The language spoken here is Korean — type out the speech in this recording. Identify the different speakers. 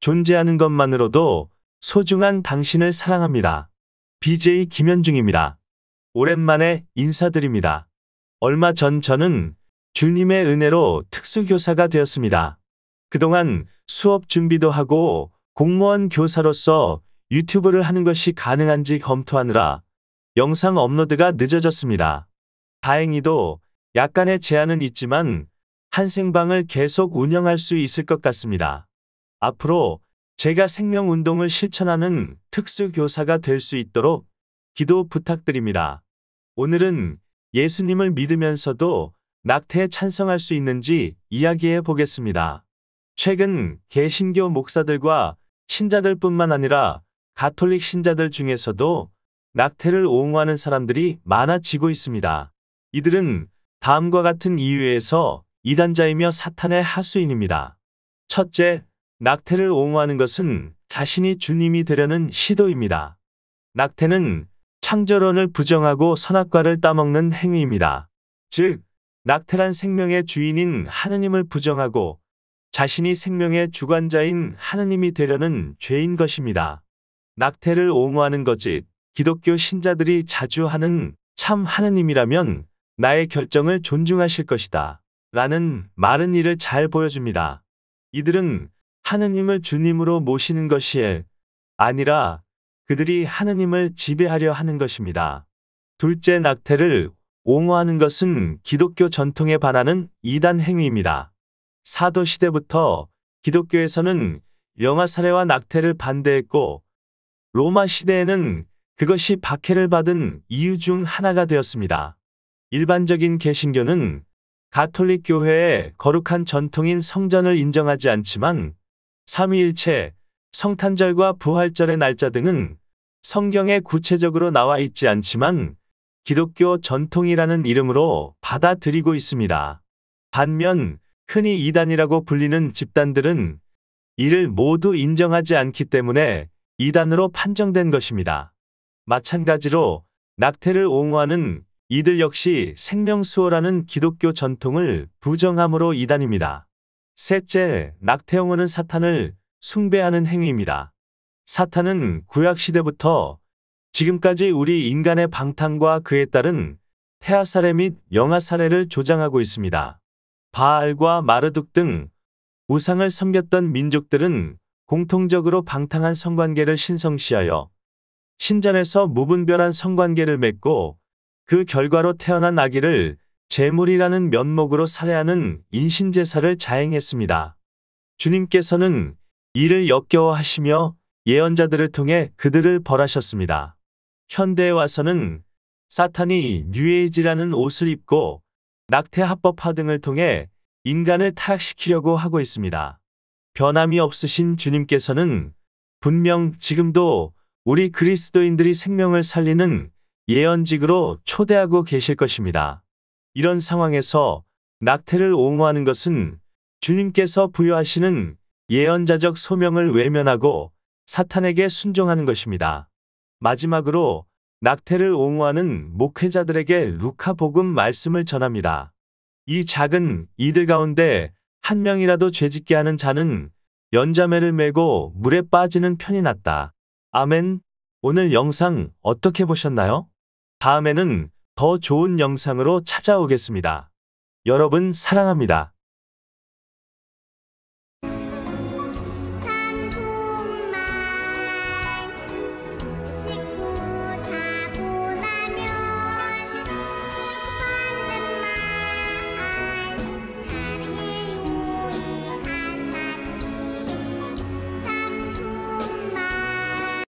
Speaker 1: 존재하는 것만으로도 소중한 당신을 사랑합니다. BJ 김현중입니다. 오랜만에 인사드립니다. 얼마 전 저는 주님의 은혜로 특수교사가 되었습니다. 그동안 수업 준비도 하고 공무원 교사로서 유튜브를 하는 것이 가능한지 검토하느라 영상 업로드가 늦어졌습니다. 다행히도 약간의 제한은 있지만 한생방을 계속 운영할 수 있을 것 같습니다. 앞으로 제가 생명운동을 실천하는 특수교사가 될 수 있도록 기도 부탁드립니다. 오늘은 예수님을 믿으면서도 낙태에 찬성할 수 있는지 이야기해 보겠습니다. 최근 개신교 목사들과 신자들뿐만 아니라 가톨릭 신자들 중에서도 낙태를 옹호하는 사람들이 많아지고 있습니다. 이들은 다음과 같은 이유에서 이단자이며 사탄의 하수인입니다. 첫째, 낙태를 옹호하는 것은 자신이 주님이 되려는 시도입니다. 낙태는 창조론을 부정하고 선악과를 따먹는 행위입니다. 즉, 낙태란 생명의 주인인 하느님을 부정하고 자신이 생명의 주관자인 하느님이 되려는 죄인 것입니다. 낙태를 옹호하는 것이 기독교 신자들이 자주 하는 참 하느님이라면 나의 결정을 존중하실 것이다. 라는 마른 일을 잘 보여줍니다. 이들은 하느님을 주님으로 모시는 것이 아니라 그들이 하느님을 지배하려 하는 것입니다. 둘째 낙태를 옹호하는 것은 기독교 전통에 반하는 이단 행위입니다. 사도 시대부터 기독교에서는 영아 살해와 낙태를 반대했고 로마 시대에는 그것이 박해를 받은 이유 중 하나가 되었습니다. 일반적인 개신교는 가톨릭 교회의 거룩한 전통인 성전을 인정하지 않지만 삼위일체, 성탄절과 부활절의 날짜 등은 성경에 구체적으로 나와 있지 않지만 기독교 전통이라는 이름으로 받아들이고 있습니다. 반면 흔히 이단이라고 불리는 집단들은 이를 모두 인정하지 않기 때문에 이단으로 판정된 것입니다. 마찬가지로 낙태를 옹호하는 이들 역시 생명수호라는 기독교 전통을 부정함으로 이단입니다. 셋째, 낙태영어는 사탄을 숭배하는 행위입니다. 사탄은 구약시대부터 지금까지 우리 인간의 방탕과 그에 따른 태아 사례 및 영아 사례를 조장하고 있습니다. 바알과 마르둑 등 우상을 섬겼던 민족들은 공통적으로 방탕한 성관계를 신성시하여 신전에서 무분별한 성관계를 맺고 그 결과로 태어난 아기를 재물이라는 면목으로 살해하는 인신제사를 자행했습니다. 주님께서는 이를 역겨워하시며 예언자들을 통해 그들을 벌하셨습니다. 현대에 와서는 사탄이 뉴에이지라는 옷을 입고 낙태 합법화 등을 통해 인간을 타락시키려고 하고 있습니다. 변함이 없으신 주님께서는 분명 지금도 우리 그리스도인들이 생명을 살리는 예언직으로 초대하고 계실 것입니다. 이런 상황에서 낙태를 옹호하는 것은 주님께서 부여하시는 예언자적 소명을 외면하고 사탄에게 순종하는 것입니다. 마지막으로 낙태를 옹호하는 목회자들에게 루카복음 말씀을 전합니다. 이 작은 이들 가운데 한 명이라도 죄짓게 하는 자는 연자매를 메고 물에 빠지는 편이 낫다. 아멘. 오늘 영상 어떻게 보셨나요? 다음에는 더 좋은 영상으로 찾아오겠습니다. 여러분 사랑합니다.